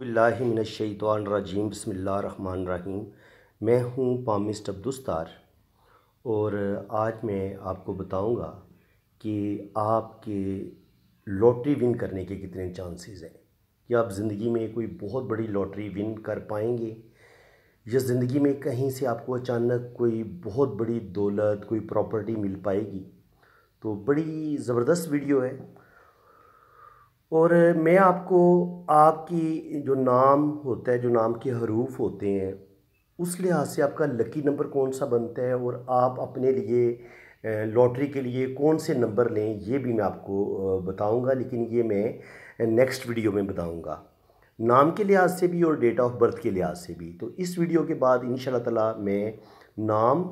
बिल्लाशैतवानरजीम बसमीम मैं हूँ पामिस्ट अब्दुस्तार और आज मैं आपको बताऊँगा कि आपके लॉटरी विन करने के कितने चांसेस हैं कि आप ज़िंदगी में कोई बहुत बड़ी लॉटरी विन कर पाएंगे या ज़िंदगी में कहीं से आपको अचानक कोई बहुत बड़ी दौलत कोई प्रॉपर्टी मिल पाएगी तो बड़ी ज़बरदस्त वीडियो है और मैं आपको आपकी जो नाम होता है जो नाम के हरूफ होते हैं उस लिहाज से आपका लकी नंबर कौन सा बनता है और आप अपने लिए लॉटरी के लिए कौन से नंबर लें ये भी मैं आपको बताऊंगा लेकिन ये मैं नेक्स्ट वीडियो में बताऊंगा नाम के लिहाज से भी और डेट ऑफ बर्थ के लिहाज से भी तो इस वीडियो के बाद इन ताला मैं नाम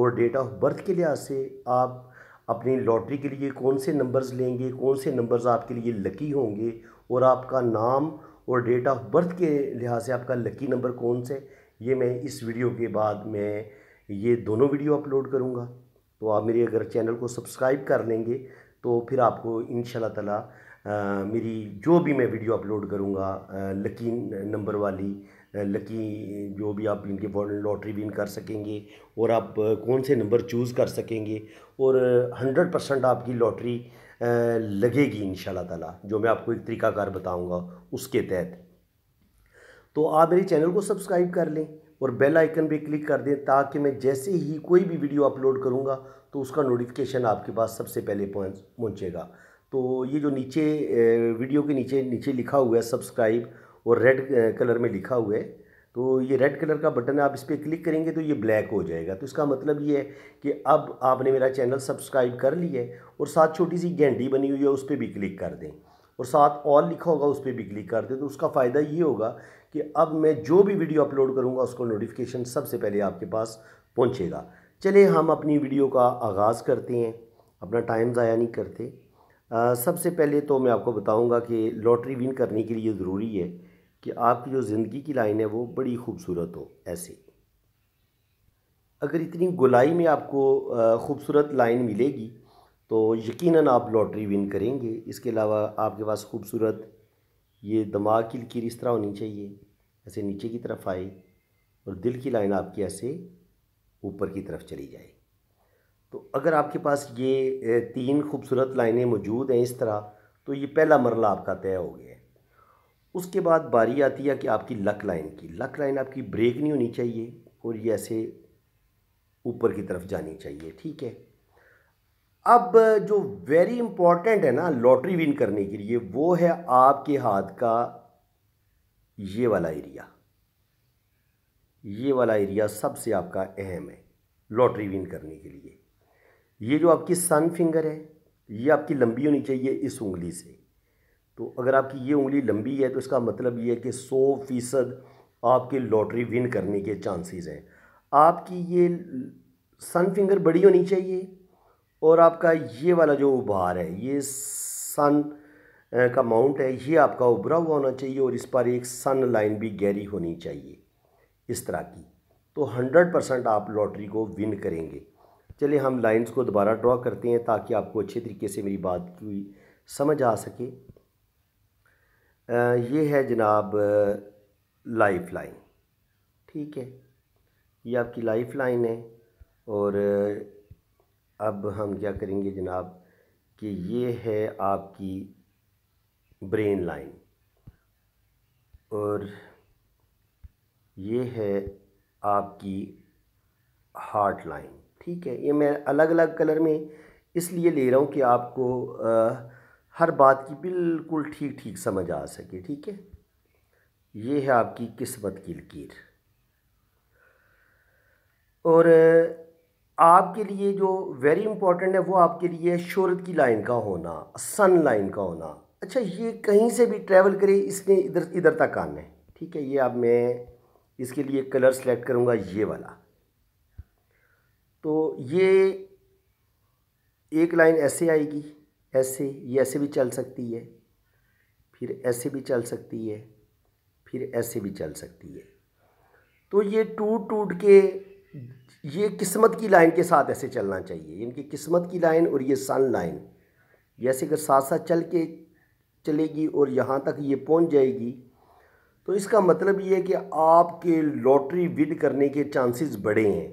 और डेट ऑफ बर्थ के लिहाज से आप अपनी लॉटरी के लिए कौन से नंबर्स लेंगे कौन से नंबर्स आपके लिए लकी होंगे और आपका नाम और डेट ऑफ बर्थ के लिहाज से आपका लकी नंबर कौन से ये मैं इस वीडियो के बाद मैं ये दोनों वीडियो अपलोड करूँगा तो आप मेरे अगर चैनल को सब्सक्राइब कर लेंगे तो फिर आपको इन ताला तला मेरी जो भी मैं वीडियो अपलोड करूँगा लकी नंबर वाली लकी जो भी आप इनके लॉटरी विन कर सकेंगे और आप कौन से नंबर चूज़ कर सकेंगे और हंड्रेड परसेंट आपकी लॉटरी लगेगी इन ताला जो मैं आपको एक तरीकाकार बताऊँगा उसके तहत तो आप मेरे चैनल को सब्सक्राइब कर लें और बेल आइकन पे क्लिक कर दें ताकि मैं जैसे ही कोई भी वीडियो अपलोड करूँगा तो उसका नोटिफिकेशन आपके पास सबसे पहले पहुँचेगा तो ये जो नीचे वीडियो के नीचे नीचे लिखा हुआ है सब्सक्राइब और रेड कलर में लिखा हुआ है तो ये रेड कलर का बटन आप इस पर क्लिक करेंगे तो ये ब्लैक हो जाएगा तो इसका मतलब ये है कि अब आपने मेरा चैनल सब्सक्राइब कर लिया है और साथ छोटी सी घंटी बनी हुई है उस पर भी क्लिक कर दें और साथ ऑल लिखा होगा उस पर भी क्लिक कर दें तो उसका फ़ायदा ये होगा कि अब मैं जो भी वीडियो अपलोड करूँगा उसको नोटिफिकेशन सबसे पहले आपके पास पहुँचेगा चले हम अपनी वीडियो का आगाज़ करते हैं अपना टाइम ज़ाया नहीं करते सबसे पहले तो मैं आपको बताऊँगा कि लॉटरी विन करने के लिए ज़रूरी है कि आपकी जो ज़िंदगी की लाइन है वो बड़ी खूबसूरत हो ऐसी अगर इतनी गुलाई में आपको खूबसूरत लाइन मिलेगी तो यकीनन आप लॉटरी विन करेंगे इसके अलावा आपके पास खूबसूरत ये दिमाग की लकीर इस तरह होनी चाहिए ऐसे नीचे की तरफ आए और दिल की लाइन आपकी ऐसे ऊपर की तरफ चली जाए तो अगर आपके पास ये तीन खूबसूरत लाइनें मौजूद हैं इस तरह तो ये पहला मरला आपका तय हो गया उसके बाद बारी आती है कि आपकी लक लाइन की लक लाइन आपकी ब्रेक नहीं होनी चाहिए और ये ऐसे ऊपर की तरफ जानी चाहिए ठीक है अब जो वेरी इम्पॉर्टेंट है ना लॉटरी विन करने के लिए वो है आपके हाथ का ये वाला एरिया ये वाला एरिया सबसे आपका अहम है लॉटरी विन करने के लिए ये जो आपकी सन फिंगर है ये आपकी लंबी होनी चाहिए इस उंगली से तो अगर आपकी ये उंगली लंबी है तो इसका मतलब ये है कि सौ फीसद आपके लॉटरी विन करने के चांसेस हैं आपकी ये सन फिंगर बड़ी होनी चाहिए और आपका ये वाला जो उभार है ये सन का माउंट है ये आपका उभरा हुआ होना चाहिए और इस पर एक सन लाइन भी गहरी होनी चाहिए इस तरह की तो हंड्रेड परसेंट आप लॉटरी को विन करेंगे चलिए हम लाइंस को दोबारा ड्रॉ करते हैं ताकि आपको अच्छे तरीके से मेरी बात की समझ आ सके ये है जनाब लाइफ लाइन ठीक है ये आपकी लाइफ लाइन है और अब हम क्या करेंगे जनाब कि ये है आपकी ब्रेन लाइन और ये है आपकी हार्ट लाइन ठीक है ये मैं अलग अलग कलर में इसलिए ले रहा हूँ कि आपको आ, हर बात की बिल्कुल ठीक ठीक समझ आ सके ठीक है ये है आपकी किस्मत की लकीर और आपके लिए जो वेरी इंपॉर्टेंट है वो आपके लिए शहरत की लाइन का होना सन लाइन का होना अच्छा ये कहीं से भी ट्रैवल करे इसने इधर इधर तक आना है ठीक है ये अब मैं इसके लिए कलर सेलेक्ट करूँगा ये वाला तो ये एक लाइन ऐसे आएगी ऐसे ये ऐसे भी चल सकती है फिर ऐसे भी चल सकती है फिर ऐसे भी चल सकती है तो ये टूट टूट के ये किस्मत की लाइन के साथ ऐसे चलना चाहिए इनकी किस्मत की लाइन और ये सन लाइन जैसे अगर साथ साथ चल के चलेगी और यहाँ तक ये पहुँच जाएगी तो इसका मतलब ये है कि आपके लॉटरी विन करने के चांसेस बड़े हैं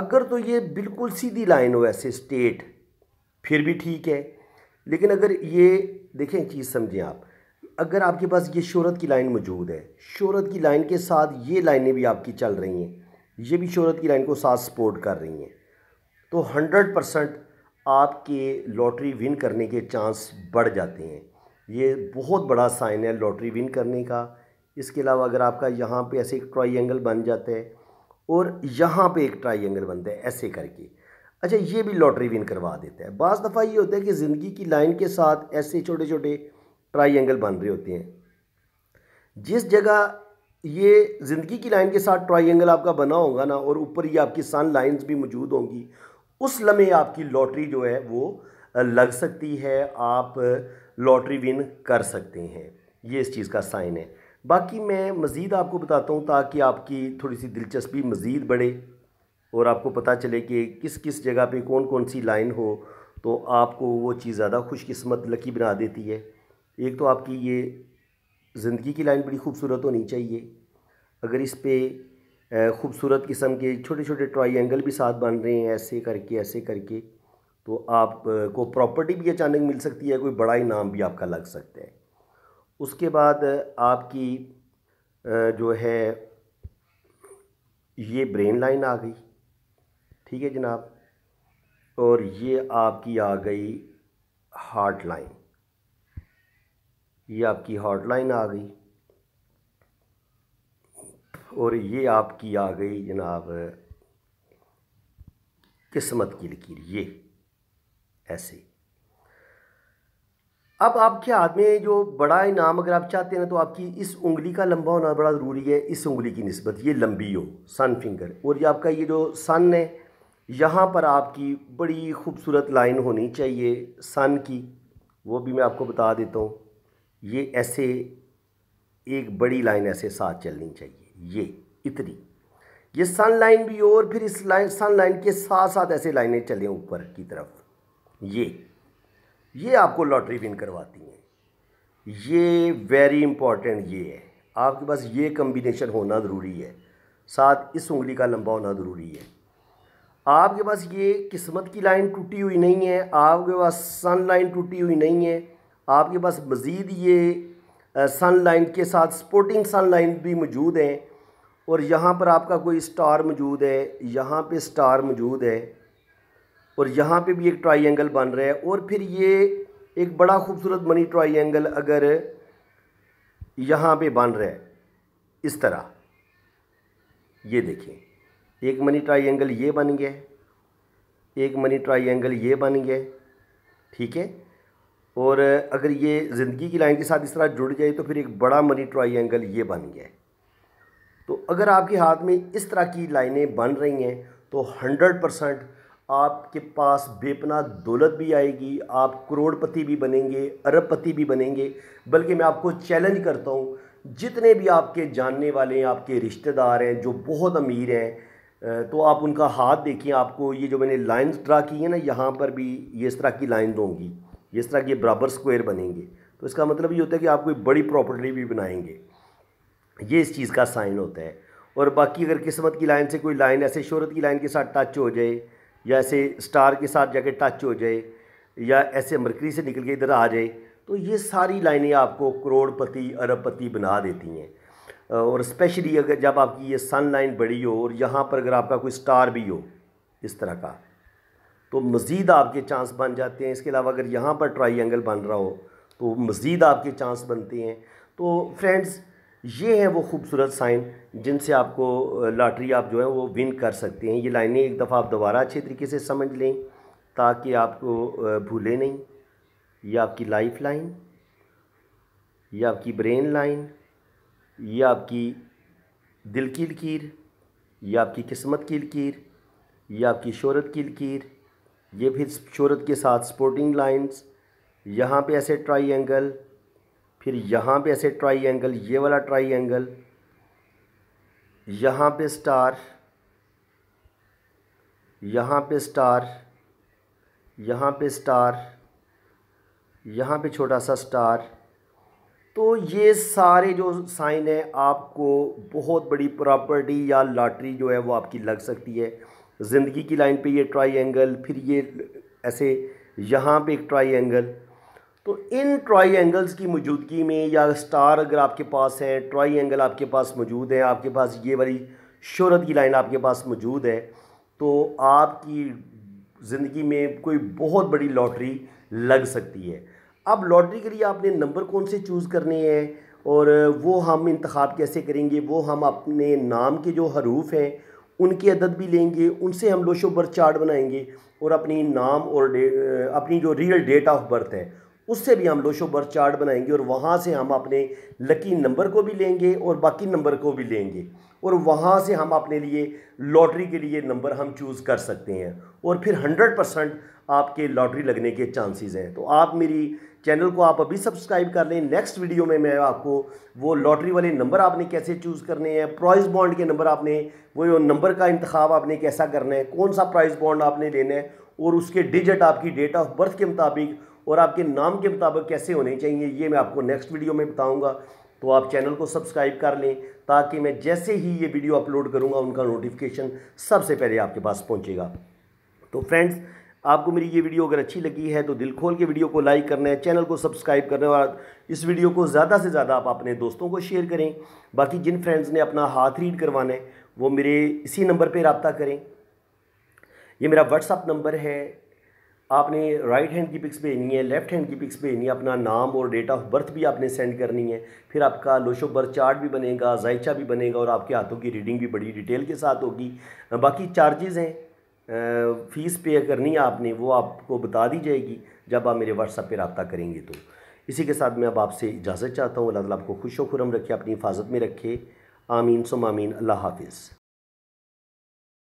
अगर तो ये बिल्कुल सीधी लाइन हो ऐसे स्टेट फिर भी ठीक है लेकिन अगर ये देखें चीज़ समझें आप अगर आपके पास ये शहरत की लाइन मौजूद है शहरत की लाइन के साथ ये लाइनें भी आपकी चल रही हैं ये भी शहरत की लाइन को साथ सपोर्ट कर रही हैं तो हंड्रेड परसेंट आपके लॉटरी विन करने के चांस बढ़ जाते हैं ये बहुत बड़ा साइन है लॉटरी विन करने का इसके अलावा अगर आपका यहाँ पे ऐसे एक ट्राई बन जाता है और यहाँ पे एक ट्राई बनता है ऐसे करके अच्छा ये भी लॉटरी विन करवा देता है बज़ दफ़ा ये होता है कि ज़िंदगी की लाइन के साथ ऐसे छोटे छोटे ट्राइंगल बन रहे होते हैं जिस जगह ये ज़िंदगी की लाइन के साथ ट्राइंगल आपका बना होगा ना और ऊपर ये आपकी सन लाइन्स भी मौजूद होंगी उस लम्हे आपकी लॉटरी जो है वो लग सकती है आप लॉटरी विन कर सकते हैं ये इस चीज़ का साइन है बाकी मैं मज़ीद आपको बताता हूँ ताकि आपकी थोड़ी सी दिलचस्पी मज़ीद बढ़े और आपको पता चले कि किस किस जगह पे कौन कौन सी लाइन हो तो आपको वो चीज़ ज़्यादा खुशकस्मत लकी बना देती है एक तो आपकी ये ज़िंदगी की लाइन बड़ी खूबसूरत होनी चाहिए अगर इस पर ख़ूबसूरत किस्म के छोटे छोटे ट्राई भी साथ बन रहे हैं ऐसे करके ऐसे करके तो आपको प्रॉपर्टी भी अचानक मिल सकती है कोई बड़ा इनाम भी आपका लग सकता है उसके बाद आपकी जो है ये ब्रेन लाइन आ गई ठीक है जनाब और ये आपकी आ गई हार्ट लाइन ये आपकी हॉट लाइन आ गई और ये आपकी आ गई जनाब किस्मत की लकीर ये ऐसे अब आपके हाथ में जो बड़ा इनाम अगर आप चाहते हैं ना तो आपकी इस उंगली का लंबा होना बड़ा ज़रूरी है इस उंगली की नस्बत ये लंबी हो सन फिंगर और ये आपका ये जो सन है यहाँ पर आपकी बड़ी खूबसूरत लाइन होनी चाहिए सन की वो भी मैं आपको बता देता हूँ ये ऐसे एक बड़ी लाइन ऐसे साथ चलनी चाहिए ये इतनी ये सन लाइन भी और फिर इस लाइन सन लाइन के साथ साथ ऐसे लाइनें चलें ऊपर की तरफ ये ये आपको लॉटरी विन करवाती हैं ये वेरी इंपॉर्टेंट ये है आपके पास ये कम्बिनेशन होना ज़रूरी है साथ इस उंगली का लंबा होना ज़रूरी है आपके पास ये किस्मत की लाइन टूटी हुई नहीं है आपके पास सन लाइन टूटी हुई नहीं है आपके पास मज़ीद ये सन लाइन के साथ स्पोर्टिंग सन लाइन भी मौजूद हैं और यहाँ पर आपका कोई स्टार मौजूद है यहाँ पे स्टार मौजूद है और यहाँ पे भी एक एंगल बन रहा है और फिर ये एक बड़ा खूबसूरत मनी एंगल अगर यहाँ पे बन रहा है इस तरह ये देखें एक मनी ट्राइंगल ये बन गया एक मनी ट्राइंगल ये बन गया ठीक है और अगर ये ज़िंदगी की लाइन के साथ इस तरह जुड़ जाए तो फिर एक बड़ा मनी ट्राइंगल ये बन गया तो अगर आपके हाथ में इस तरह की लाइनें बन रही हैं तो हंड्रेड परसेंट आपके पास बेपना दौलत भी आएगी आप करोड़पति भी बनेंगे अरबपति भी बनेंगे बल्कि मैं आपको चैलेंज करता हूँ जितने भी आपके जानने वाले हैं आपके रिश्तेदार हैं जो बहुत अमीर हैं तो आप उनका हाथ देखिए आपको ये जो मैंने लाइंस ड्रा की है ना यहाँ पर भी ये इस तरह की लाइन होंगी ये इस तरह के बराबर स्क्वायर बनेंगे तो इसका मतलब ये होता है कि आप कोई बड़ी प्रॉपर्टी भी बनाएंगे ये इस चीज़ का साइन होता है और बाकी अगर किस्मत की लाइन से कोई लाइन ऐसे शहरत की लाइन के साथ टच हो जाए या ऐसे स्टार के साथ जाके टच हो जाए या ऐसे मरकरी से निकल के इधर आ जाए तो ये सारी लाइनें आपको करोड़पति अरबपति बना देती हैं और स्पेशली अगर जब आपकी ये सन लाइन बड़ी हो और यहाँ पर अगर आपका कोई स्टार भी हो इस तरह का तो मज़ीद आपके चांस बन जाते हैं इसके अलावा अगर यहाँ पर ट्राई एंगल बन रहा हो तो मज़ीद आपके चांस बनते हैं तो फ्रेंड्स ये हैं वो खूबसूरत साइन जिनसे आपको लॉटरी आप जो है वो विन कर सकते हैं ये लाइनें एक दफ़ा आप दोबारा अच्छे तरीके से समझ लें ताकि आपको भूले नहीं ये आपकी लाइफ लाइन ये आपकी ब्रेन लाइन ये आपकी दिल की लकीर ये आपकी किस्मत की लकीर ये आपकी शहरत की लकीर ये फिर शहरत के साथ स्पोर्टिंग लाइंस यहाँ पे ऐसे ट्राई एंगल फिर यहाँ पे ऐसे ट्राई एंगल ये वाला ट्राई एंगल यहाँ पे स्टार यहाँ पे स्टार यहाँ पे स्टार यहाँ पे छोटा सा स्टार तो ये सारे जो साइन हैं आपको बहुत बड़ी प्रॉपर्टी या लॉटरी जो है वो आपकी लग सकती है ज़िंदगी की लाइन पे ये ट्राइंगल फिर ये ऐसे यहाँ पे एक ट्राइंगल तो इन ट्राइंगल्स की मौजूदगी में या स्टार अगर आपके पास है ट्राइंगल आपके पास मौजूद है आपके पास ये वाली शहरत की लाइन आपके पास मौजूद है तो आपकी ज़िंदगी में कोई बहुत बड़ी लॉटरी लग सकती है अब लॉटरी के लिए आपने नंबर कौन से चूज़ करने हैं और वो हम इंतखब कैसे करेंगे वो हम अपने नाम के जो हरूफ हैं उनकी अदद भी लेंगे उनसे हम लोशो बर्थ चार्ट बनाएंगे और अपनी नाम और अपनी जो रियल डेट ऑफ बर्थ है उससे भी हम लोशो बर्थ चार्ट बनाएंगे और वहाँ से हम अपने लकी नंबर को भी लेंगे और बाकी नंबर को भी लेंगे और वहाँ से हम अपने लिए लॉटरी के लिए नंबर हम चूज़ कर सकते हैं और फिर हंड्रेड परसेंट आपके लॉटरी लगने के चांसेस हैं तो आप मेरी चैनल को आप अभी सब्सक्राइब कर लें नेक्स्ट वीडियो में मैं आपको वो लॉटरी वाले नंबर आपने कैसे चूज़ करने हैं प्राइस बॉन्ड के नंबर आपने वो नंबर का इंतखब आपने कैसा करना है कौन सा प्राइस बॉन्ड आपने लेना है और उसके डिजिट आपकी डेट ऑफ बर्थ के मुताबिक और आपके नाम के मुताबिक कैसे होने चाहिए ये मैं आपको नेक्स्ट वीडियो में बताऊँगा तो आप चैनल को सब्सक्राइब कर लें ताकि मैं जैसे ही ये वीडियो अपलोड करूँगा उनका नोटिफिकेशन सबसे पहले आपके पास पहुँचेगा तो फ्रेंड्स आपको मेरी ये वीडियो अगर अच्छी लगी है तो दिल खोल के वीडियो को लाइक करना है चैनल को सब्सक्राइब करने और इस वीडियो को ज़्यादा से ज़्यादा आप अपने दोस्तों को शेयर करें बाकी जिन फ्रेंड्स ने अपना हाथ रीड करवाना है वो मेरे इसी नंबर पर रबता करें ये मेरा व्हाट्सअप नंबर है आपने राइट हैंड की पिक्स भेजनी है लेफ्ट हैंड की पिक्स भेजनी है अपना नाम और डेट ऑफ बर्थ भी आपने सेंड करनी है फिर आपका लोशो बर्थ चार्ट भी बनेगा जायचा भी बनेगा और आपके हाथों की रीडिंग भी बड़ी डिटेल के साथ होगी बाकी चार्जेज़ हैं फ़ीस पे करनी है आपने वो आपको बता दी जाएगी जब आप मेरे व्हाट्सअप पे रबता करेंगे तो इसी के साथ मैं अब आपसे इजाज़त चाहता हूँ अल्लाह ताला आपको खुश व खुरम रखे अपनी हिफाजत में रखे आमीन आमीन अल्लाह हाफिज़